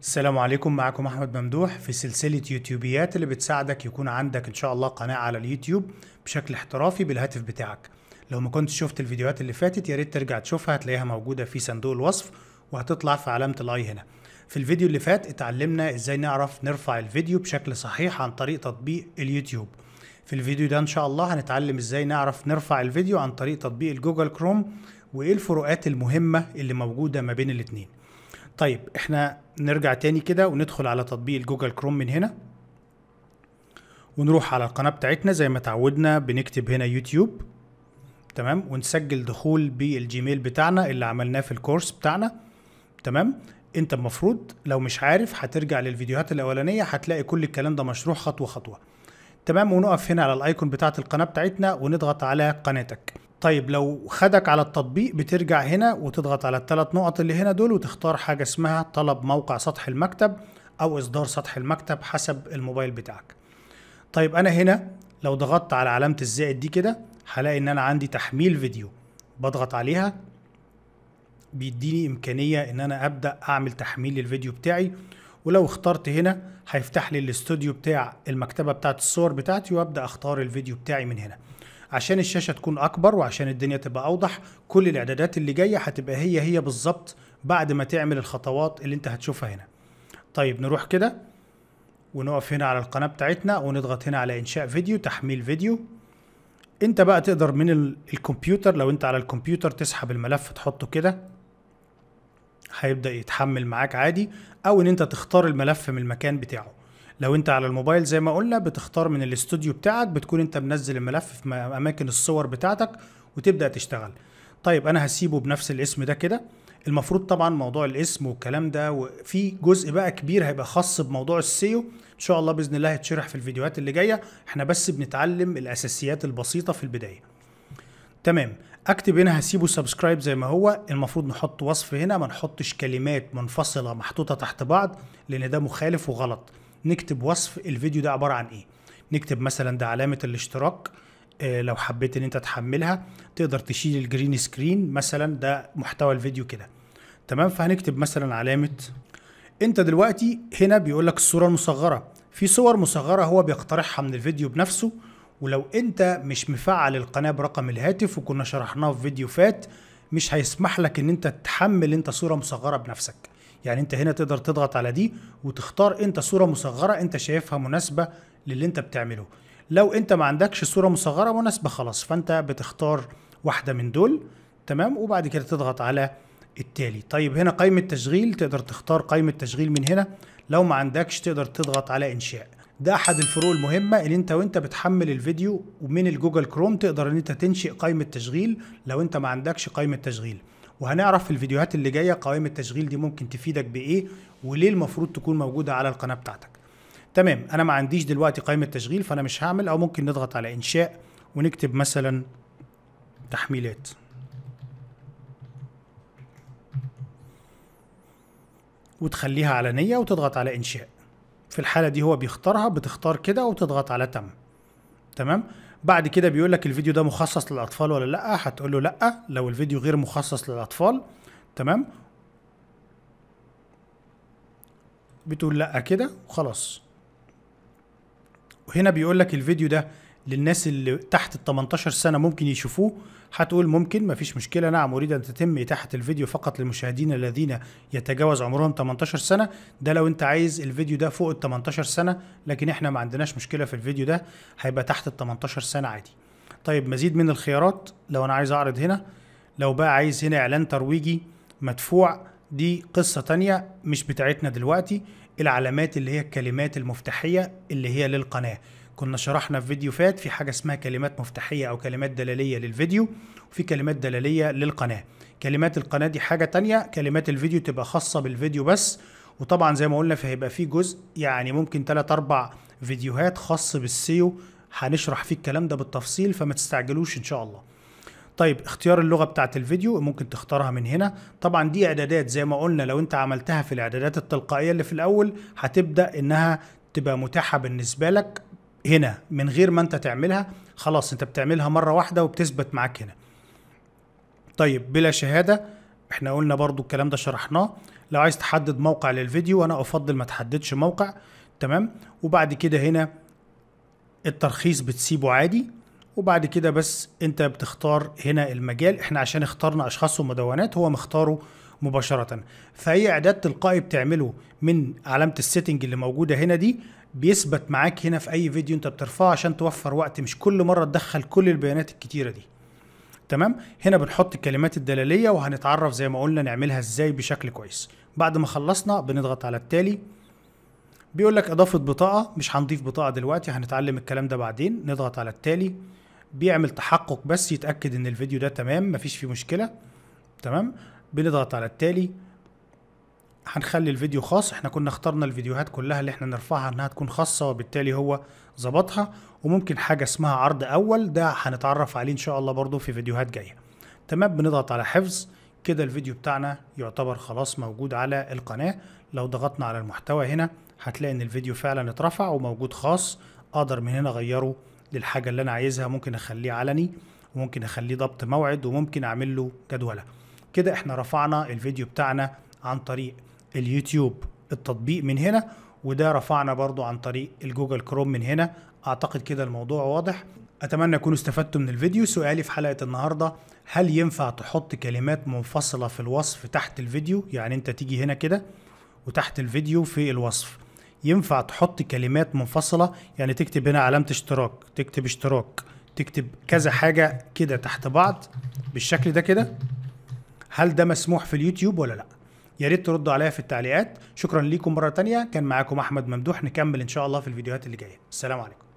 السلام عليكم معكم احمد ممدوح في سلسله يوتيوبيات اللي بتساعدك يكون عندك ان شاء الله قناه على اليوتيوب بشكل احترافي بالهاتف بتاعك لو ما كنتش شفت الفيديوهات اللي فاتت يا ريت ترجع تشوفها هتلاقيها موجوده في صندوق الوصف وهتطلع في علامه الاي هنا في الفيديو اللي فات اتعلمنا ازاي نعرف نرفع الفيديو بشكل صحيح عن طريق تطبيق اليوتيوب في الفيديو ده ان شاء الله هنتعلم ازاي نعرف نرفع الفيديو عن طريق تطبيق الجوجل كروم وايه الفروقات المهمه اللي موجوده ما بين الاثنين طيب احنا نرجع تاني كده وندخل على تطبيق جوجل كروم من هنا ونروح على القناة بتاعتنا زي ما تعودنا بنكتب هنا يوتيوب تمام ونسجل دخول بالجيميل بتاعنا اللي عملناه في الكورس بتاعنا تمام انت المفروض لو مش عارف هترجع للفيديوهات الاولانيه هتلاقي كل الكلام ده مشروح خطوه خطوه تمام ونقف هنا على الايكون بتاعه القناه بتاعتنا ونضغط على قناتك طيب لو خدك على التطبيق بترجع هنا وتضغط على الثلاث نقط اللي هنا دول وتختار حاجة اسمها طلب موقع سطح المكتب أو إصدار سطح المكتب حسب الموبايل بتاعك طيب أنا هنا لو ضغطت على علامة الزائد دي كده هلاقي إن أنا عندي تحميل فيديو بضغط عليها بيديني إمكانية إن أنا أبدأ أعمل تحميل الفيديو بتاعي ولو اخترت هنا هيفتح لي الاستوديو بتاع المكتبة بتاعت الصور بتاعتي وأبدأ أختار الفيديو بتاعي من هنا عشان الشاشه تكون اكبر وعشان الدنيا تبقى اوضح كل الاعدادات اللي جايه هتبقى هي هي بالظبط بعد ما تعمل الخطوات اللي انت هتشوفها هنا طيب نروح كده ونقف هنا على القناه بتاعتنا ونضغط هنا على انشاء فيديو تحميل فيديو انت بقى تقدر من الكمبيوتر لو انت على الكمبيوتر تسحب الملف تحطه كده هيبدا يتحمل معاك عادي او ان انت تختار الملف من المكان بتاعه لو انت على الموبايل زي ما قلنا بتختار من الاستوديو بتاعك بتكون انت منزل الملف في اماكن الصور بتاعتك وتبدا تشتغل طيب انا هسيبه بنفس الاسم ده كده المفروض طبعا موضوع الاسم والكلام ده وفي جزء بقى كبير هيبقى خاص بموضوع السيو ان شاء الله باذن الله هيتشرح في الفيديوهات اللي جايه احنا بس بنتعلم الاساسيات البسيطه في البدايه تمام اكتب هنا هسيبه سبسكرايب زي ما هو المفروض نحط وصف هنا ما نحطش كلمات منفصله محطوطه تحت بعض لان ده مخالف وغلط نكتب وصف الفيديو ده عباره عن ايه نكتب مثلا ده علامه الاشتراك آه، لو حبيت ان انت تحملها تقدر تشيل الجرين سكرين مثلا ده محتوى الفيديو كده تمام فهنكتب مثلا علامه انت دلوقتي هنا بيقول لك الصوره المصغره في صور مصغره هو بيقترحها من الفيديو بنفسه ولو انت مش مفعل القناه برقم الهاتف وكنا شرحناه في فيديو فات مش هيسمح لك ان انت تحمل انت صوره مصغره بنفسك يعني انت هنا تقدر تضغط على دي وتختار انت صوره مصغره انت شايفها مناسبه للي انت بتعمله لو انت ما عندكش صوره مصغره مناسبه خلاص فانت بتختار واحده من دول تمام وبعد كده تضغط على التالي طيب هنا قائمه تشغيل تقدر تختار قائمه تشغيل من هنا لو ما عندكش تقدر تضغط على انشاء ده احد الفروق المهمه ان انت وانت بتحمل الفيديو ومن الجوجل كروم تقدر ان انت تنشئ قائمه تشغيل لو انت ما عندكش قائمه تشغيل وهنعرف في الفيديوهات اللي جايه قوائم التشغيل دي ممكن تفيدك بايه وليه المفروض تكون موجوده على القناه بتاعتك تمام انا ما عنديش دلوقتي قائمه تشغيل فانا مش هعمل او ممكن نضغط على انشاء ونكتب مثلا تحميلات وتخليها علنيه وتضغط على انشاء في الحاله دي هو بيختارها بتختار كده وتضغط على تم تمام بعد كده بيقول لك الفيديو ده مخصص للاطفال ولا لا هتقول له لا لو الفيديو غير مخصص للاطفال تمام بتقول لا كده وخلاص وهنا بيقول لك الفيديو ده للناس اللي تحت ال 18 سنه ممكن يشوفوه هتقول ممكن مفيش مشكله نعم اريد ان تتم اتاحه الفيديو فقط للمشاهدين الذين يتجاوز عمرهم 18 سنه ده لو انت عايز الفيديو ده فوق ال 18 سنه لكن احنا ما عندناش مشكله في الفيديو ده هيبقى تحت ال 18 سنه عادي طيب مزيد من الخيارات لو انا عايز اعرض هنا لو بقى عايز هنا اعلان ترويجي مدفوع دي قصة تانية مش بتاعتنا دلوقتي العلامات اللي هي الكلمات المفتاحية اللي هي للقناة كنا شرحنا في فيديو فات في حاجه اسمها كلمات مفتاحيه او كلمات دلاليه للفيديو وفي كلمات دلاليه للقناه كلمات القناه دي حاجه تانية كلمات الفيديو تبقى خاصه بالفيديو بس وطبعا زي ما قلنا فهيبقى في جزء يعني ممكن 3 أربع فيديوهات خاص بالسيو هنشرح فيه الكلام ده بالتفصيل فما تستعجلوش ان شاء الله طيب اختيار اللغه بتاعت الفيديو ممكن تختارها من هنا طبعا دي اعدادات زي ما قلنا لو انت عملتها في الاعدادات التلقائيه اللي في الاول هتبدا انها تبقى متاحه بالنسبه لك هنا من غير ما انت تعملها خلاص انت بتعملها مره واحده وبتثبت معاك هنا طيب بلا شهاده احنا قلنا برضو الكلام ده شرحناه لو عايز تحدد موقع للفيديو انا افضل ما تحددش موقع تمام وبعد كده هنا الترخيص بتسيبه عادي وبعد كده بس انت بتختار هنا المجال احنا عشان اخترنا اشخاص ومدونات هو مختاره مباشرة فأي إعداد تلقائي بتعمله من علامة السيتنج اللي موجودة هنا دي بيثبت معاك هنا في اي فيديو انت بترفعه عشان توفر وقت مش كل مره تدخل كل البيانات الكتيره دي تمام هنا بنحط الكلمات الدلاليه وهنتعرف زي ما قلنا نعملها ازاي بشكل كويس بعد ما خلصنا بنضغط على التالي بيقول لك اضافه بطاقه مش هنضيف بطاقه دلوقتي هنتعلم الكلام ده بعدين نضغط على التالي بيعمل تحقق بس يتاكد ان الفيديو ده تمام مفيش فيه مشكله تمام بنضغط على التالي هنخلي الفيديو خاص احنا كنا اخترنا الفيديوهات كلها اللي احنا نرفعها انها تكون خاصه وبالتالي هو ظبطها وممكن حاجه اسمها عرض اول ده هنتعرف عليه ان شاء الله برضو في فيديوهات جايه تمام بنضغط على حفظ كده الفيديو بتاعنا يعتبر خلاص موجود على القناه لو ضغطنا على المحتوى هنا هتلاقي ان الفيديو فعلا اترفع وموجود خاص اقدر من هنا اغيره للحاجه اللي انا عايزها ممكن اخليه علني وممكن اخليه ضبط موعد وممكن اعمل له جدوله كده احنا رفعنا الفيديو بتاعنا عن طريق اليوتيوب التطبيق من هنا وده رفعنا برضو عن طريق الجوجل كروم من هنا اعتقد كده الموضوع واضح اتمنى تكونوا استفدتوا من الفيديو سؤالي في حلقه النهارده هل ينفع تحط كلمات منفصله في الوصف تحت الفيديو يعني انت تيجي هنا كده وتحت الفيديو في الوصف ينفع تحط كلمات منفصله يعني تكتب هنا علامه اشتراك تكتب اشتراك تكتب كذا حاجه كده تحت بعض بالشكل ده كده هل ده مسموح في اليوتيوب ولا لا يا ريت تردوا عليا في التعليقات شكرا ليكم مره تانية كان معاكم احمد ممدوح نكمل ان شاء الله في الفيديوهات اللي جايه السلام عليكم